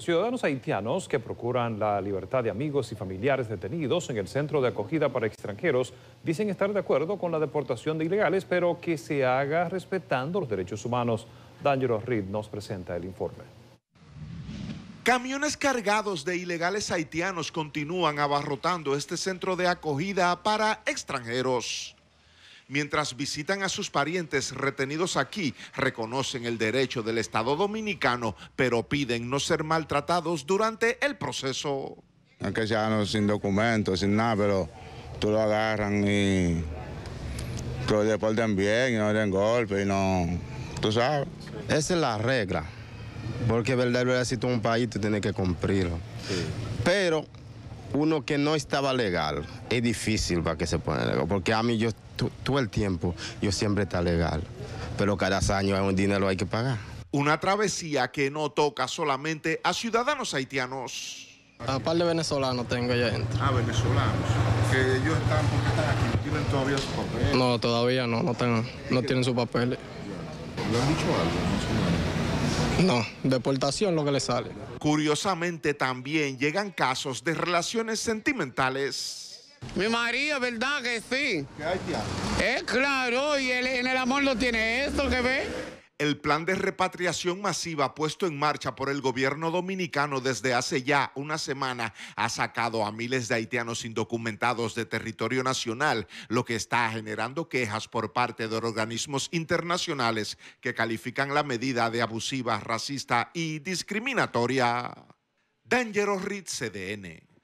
Ciudadanos haitianos que procuran la libertad de amigos y familiares detenidos en el centro de acogida para extranjeros dicen estar de acuerdo con la deportación de ilegales, pero que se haga respetando los derechos humanos. Daniel Reed nos presenta el informe. Camiones cargados de ilegales haitianos continúan abarrotando este centro de acogida para extranjeros mientras visitan a sus parientes retenidos aquí, reconocen el derecho del Estado dominicano, pero piden no ser maltratados durante el proceso. Aunque no sin documentos, sin nada, pero tú lo agarran y te lo deporten bien y no den golpe y no... Tú sabes. Esa es la regla, porque verdad, verdad si tú un país tú tienes que cumplirlo. Sí. Pero uno que no estaba legal, es difícil para que se ponga legal, porque a mí yo todo el tiempo, yo siempre está legal, pero cada año hay un dinero hay que pagar. Una travesía que no toca solamente a ciudadanos haitianos. A par de venezolanos tengo ya gente. Ah, venezolanos. Que ellos están, porque están aquí, no tienen todavía su papel. No, todavía no, no, no tienen su papel. ¿Le han dicho algo? No, deportación lo que le sale. Curiosamente también llegan casos de relaciones sentimentales. Mi marido, ¿verdad que sí? ¿Qué hay, tía? Es claro, y él, en el amor no tiene esto que ve. El plan de repatriación masiva puesto en marcha por el gobierno dominicano desde hace ya una semana ha sacado a miles de haitianos indocumentados de territorio nacional, lo que está generando quejas por parte de organismos internacionales que califican la medida de abusiva, racista y discriminatoria. Dangerous Ritz CDN.